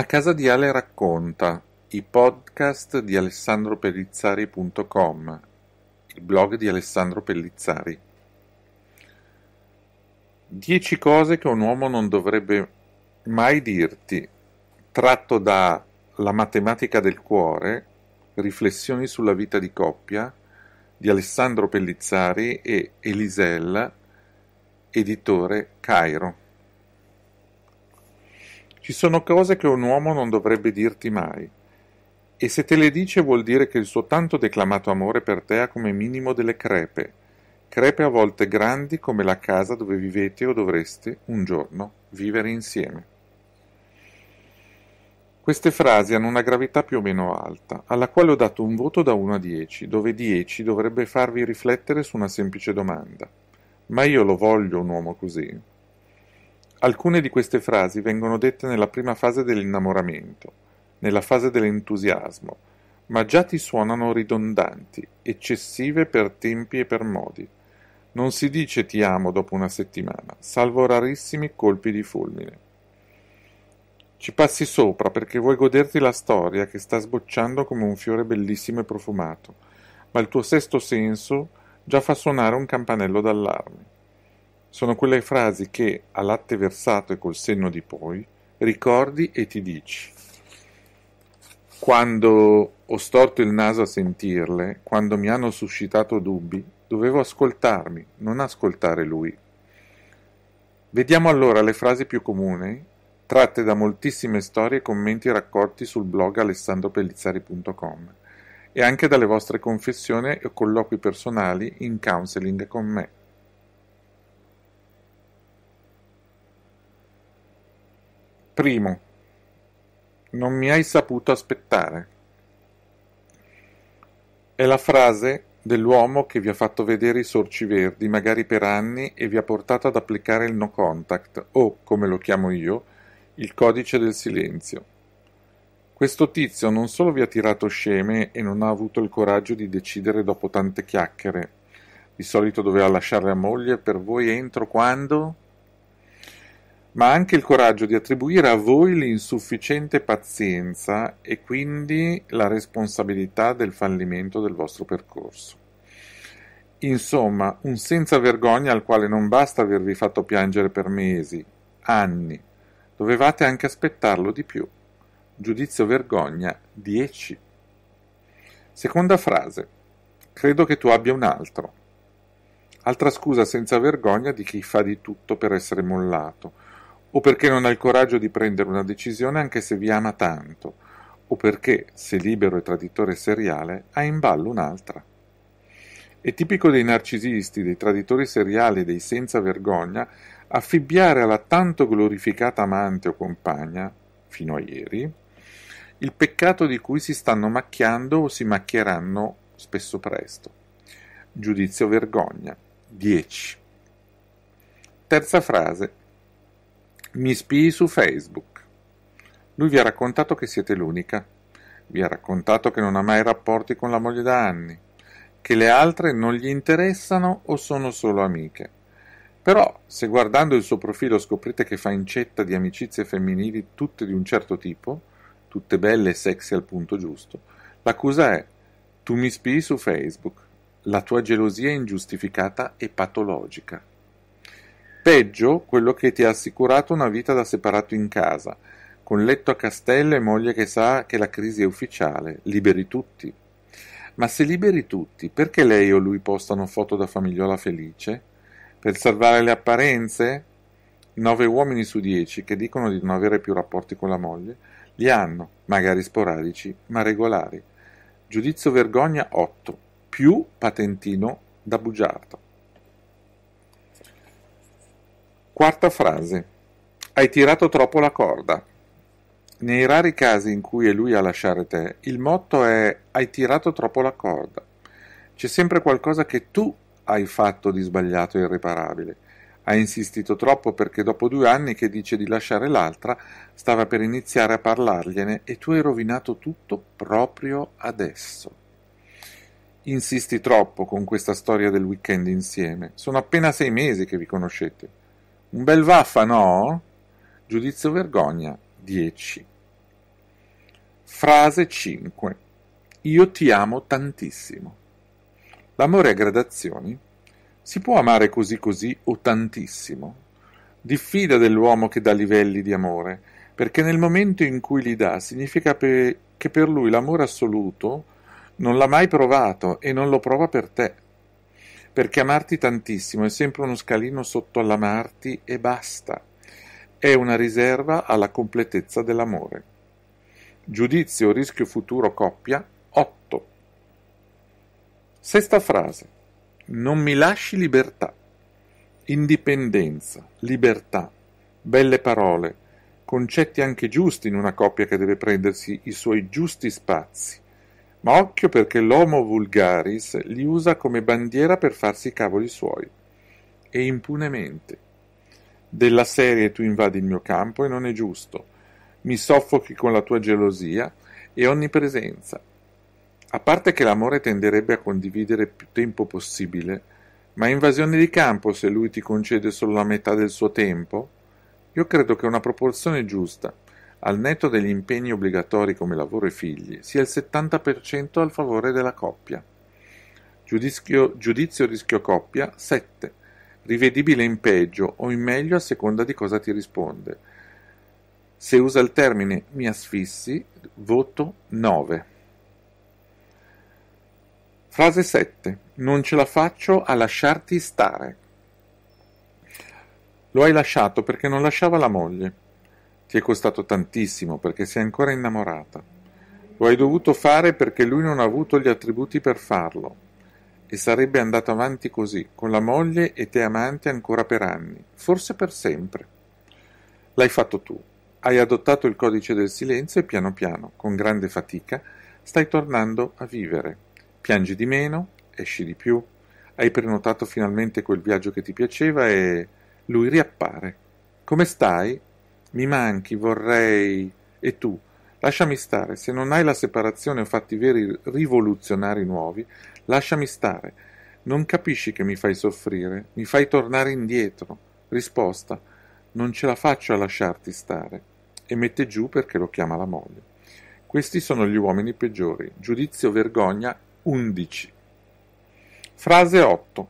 A casa di Ale racconta, i podcast di alessandropellizzari.com, il blog di Alessandro Pellizzari. Dieci cose che un uomo non dovrebbe mai dirti, tratto da La matematica del cuore, riflessioni sulla vita di coppia di Alessandro Pellizzari e Elisella, editore Cairo. Ci sono cose che un uomo non dovrebbe dirti mai. E se te le dice vuol dire che il suo tanto declamato amore per te ha come minimo delle crepe, crepe a volte grandi come la casa dove vivete o dovreste un giorno vivere insieme. Queste frasi hanno una gravità più o meno alta, alla quale ho dato un voto da 1 a 10, dove 10 dovrebbe farvi riflettere su una semplice domanda. Ma io lo voglio un uomo così. Alcune di queste frasi vengono dette nella prima fase dell'innamoramento, nella fase dell'entusiasmo, ma già ti suonano ridondanti, eccessive per tempi e per modi. Non si dice ti amo dopo una settimana, salvo rarissimi colpi di fulmine. Ci passi sopra perché vuoi goderti la storia che sta sbocciando come un fiore bellissimo e profumato, ma il tuo sesto senso già fa suonare un campanello d'allarme sono quelle frasi che a latte versato e col senno di poi ricordi e ti dici. Quando ho storto il naso a sentirle, quando mi hanno suscitato dubbi, dovevo ascoltarmi, non ascoltare lui. Vediamo allora le frasi più comuni, tratte da moltissime storie e commenti raccolti sul blog alessandropellizzari.com e anche dalle vostre confessioni e colloqui personali in counseling con me. Primo, non mi hai saputo aspettare. È la frase dell'uomo che vi ha fatto vedere i sorci verdi, magari per anni, e vi ha portato ad applicare il no contact, o, come lo chiamo io, il codice del silenzio. Questo tizio non solo vi ha tirato sceme e non ha avuto il coraggio di decidere dopo tante chiacchiere, di solito doveva lasciare la moglie per voi entro quando? ma anche il coraggio di attribuire a voi l'insufficiente pazienza e quindi la responsabilità del fallimento del vostro percorso. Insomma, un senza vergogna al quale non basta avervi fatto piangere per mesi, anni, dovevate anche aspettarlo di più. Giudizio vergogna 10. Seconda frase. Credo che tu abbia un altro. Altra scusa senza vergogna di chi fa di tutto per essere mollato o perché non ha il coraggio di prendere una decisione anche se vi ama tanto, o perché, se libero e traditore seriale, ha in ballo un'altra. È tipico dei narcisisti, dei traditori seriali e dei senza vergogna affibbiare alla tanto glorificata amante o compagna, fino a ieri, il peccato di cui si stanno macchiando o si macchieranno spesso presto. Giudizio vergogna. 10. Terza frase. Mi spii su Facebook. Lui vi ha raccontato che siete l'unica. Vi ha raccontato che non ha mai rapporti con la moglie da anni, che le altre non gli interessano o sono solo amiche. Però, se guardando il suo profilo scoprite che fa incetta di amicizie femminili tutte di un certo tipo, tutte belle e sexy al punto giusto, l'accusa è tu mi spii su Facebook. La tua gelosia è ingiustificata e patologica. Peggio quello che ti ha assicurato una vita da separato in casa, con letto a castello e moglie che sa che la crisi è ufficiale, liberi tutti. Ma se liberi tutti, perché lei o lui postano foto da famigliola felice? Per salvare le apparenze? Nove uomini su dieci che dicono di non avere più rapporti con la moglie li hanno, magari sporadici, ma regolari. Giudizio vergogna 8, più patentino da bugiardo. Quarta frase. Hai tirato troppo la corda. Nei rari casi in cui è lui a lasciare te, il motto è hai tirato troppo la corda. C'è sempre qualcosa che tu hai fatto di sbagliato e irreparabile. Hai insistito troppo perché dopo due anni che dice di lasciare l'altra, stava per iniziare a parlargliene e tu hai rovinato tutto proprio adesso. Insisti troppo con questa storia del weekend insieme. Sono appena sei mesi che vi conoscete. Un bel vaffa, no? Giudizio vergogna 10. Frase 5. Io ti amo tantissimo. L'amore a gradazioni si può amare così così o tantissimo. Diffida dell'uomo che dà livelli di amore, perché nel momento in cui li dà significa pe che per lui l'amore assoluto non l'ha mai provato e non lo prova per te perché amarti tantissimo è sempre uno scalino sotto all'amarti e basta. È una riserva alla completezza dell'amore. Giudizio, rischio futuro, coppia 8. Sesta frase. Non mi lasci libertà. Indipendenza, libertà, belle parole, concetti anche giusti in una coppia che deve prendersi i suoi giusti spazi ma occhio perché l'Homo vulgaris li usa come bandiera per farsi i cavoli suoi. E impunemente. Della serie tu invadi il mio campo e non è giusto. Mi soffochi con la tua gelosia e onnipresenza. A parte che l'amore tenderebbe a condividere più tempo possibile, ma è invasione di campo se lui ti concede solo la metà del suo tempo? Io credo che una proporzione giusta al netto degli impegni obbligatori come lavoro e figli, sia il 70% al favore della coppia. Giudizio, giudizio rischio coppia 7. Rivedibile in peggio o in meglio a seconda di cosa ti risponde. Se usa il termine mi asfissi, voto 9. Frase 7. Non ce la faccio a lasciarti stare. Lo hai lasciato perché non lasciava la moglie. Ti è costato tantissimo perché sei ancora innamorata. Lo hai dovuto fare perché lui non ha avuto gli attributi per farlo. E sarebbe andato avanti così, con la moglie e te amante ancora per anni, forse per sempre. L'hai fatto tu. Hai adottato il codice del silenzio e piano piano, con grande fatica, stai tornando a vivere. Piangi di meno, esci di più, hai prenotato finalmente quel viaggio che ti piaceva e lui riappare. Come stai? Mi manchi, vorrei... E tu? Lasciami stare, se non hai la separazione o fatti veri rivoluzionari nuovi, lasciami stare. Non capisci che mi fai soffrire, mi fai tornare indietro. Risposta: Non ce la faccio a lasciarti stare. E mette giù perché lo chiama la moglie. Questi sono gli uomini peggiori. Giudizio vergogna 11. Frase 8.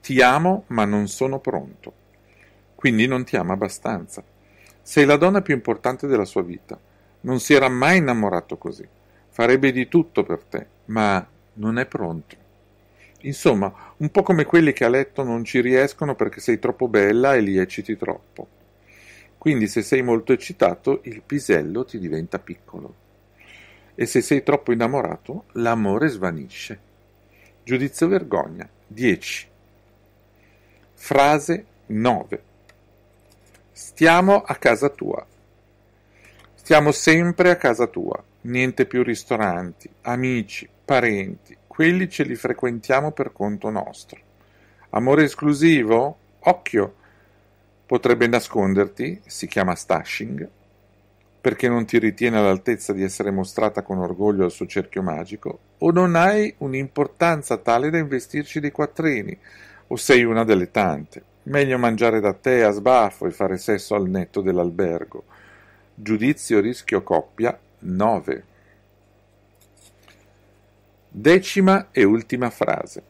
Ti amo ma non sono pronto. Quindi non ti ama abbastanza. Sei la donna più importante della sua vita. Non si era mai innamorato così. Farebbe di tutto per te, ma non è pronto. Insomma, un po' come quelli che a letto non ci riescono perché sei troppo bella e li ecciti troppo. Quindi se sei molto eccitato, il pisello ti diventa piccolo. E se sei troppo innamorato, l'amore svanisce. Giudizio vergogna 10. Frase 9. Stiamo a casa tua. Stiamo sempre a casa tua, niente più ristoranti, amici, parenti, quelli ce li frequentiamo per conto nostro. Amore esclusivo? Occhio! Potrebbe nasconderti, si chiama stashing, perché non ti ritiene all'altezza di essere mostrata con orgoglio al suo cerchio magico, o non hai un'importanza tale da investirci dei quattrini, o sei una delle tante. Meglio mangiare da te a sbaffo e fare sesso al netto dell'albergo. Giudizio rischio coppia 9. Decima e ultima frase.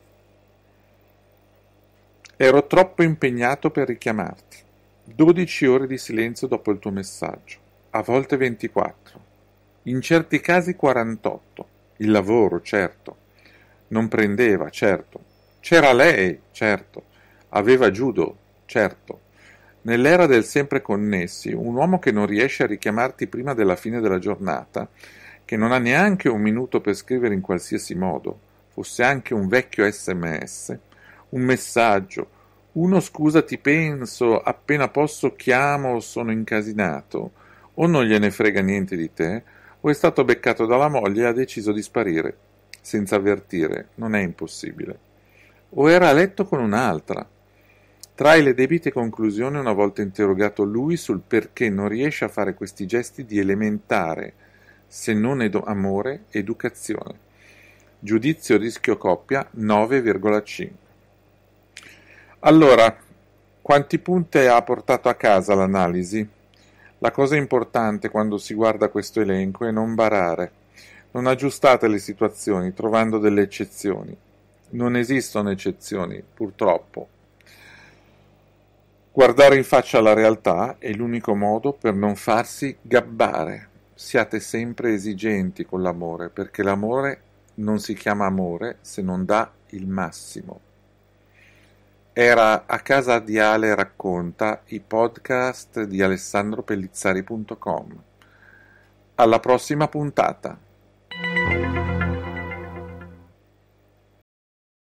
Ero troppo impegnato per richiamarti. 12 ore di silenzio dopo il tuo messaggio, a volte 24, in certi casi 48. Il lavoro, certo. Non prendeva, certo. C'era lei, certo. Aveva Giudo, certo. Nell'era del sempre connessi, un uomo che non riesce a richiamarti prima della fine della giornata, che non ha neanche un minuto per scrivere in qualsiasi modo, fosse anche un vecchio sms, un messaggio, uno scusa ti penso, appena posso chiamo, o sono incasinato, o non gliene frega niente di te, o è stato beccato dalla moglie e ha deciso di sparire, senza avvertire, non è impossibile. O era a letto con un'altra, Trae le debite conclusioni una volta interrogato lui sul perché non riesce a fare questi gesti di elementare, se non edo- amore, educazione. Giudizio rischio coppia 9,5. Allora, quanti punti ha portato a casa l'analisi? La cosa importante quando si guarda questo elenco è non barare. Non aggiustate le situazioni trovando delle eccezioni. Non esistono eccezioni, purtroppo. Guardare in faccia la realtà è l'unico modo per non farsi gabbare. Siate sempre esigenti con l'amore, perché l'amore non si chiama amore se non dà il massimo. Era a casa di Ale racconta i podcast di alessandropellizzari.com. Alla prossima puntata.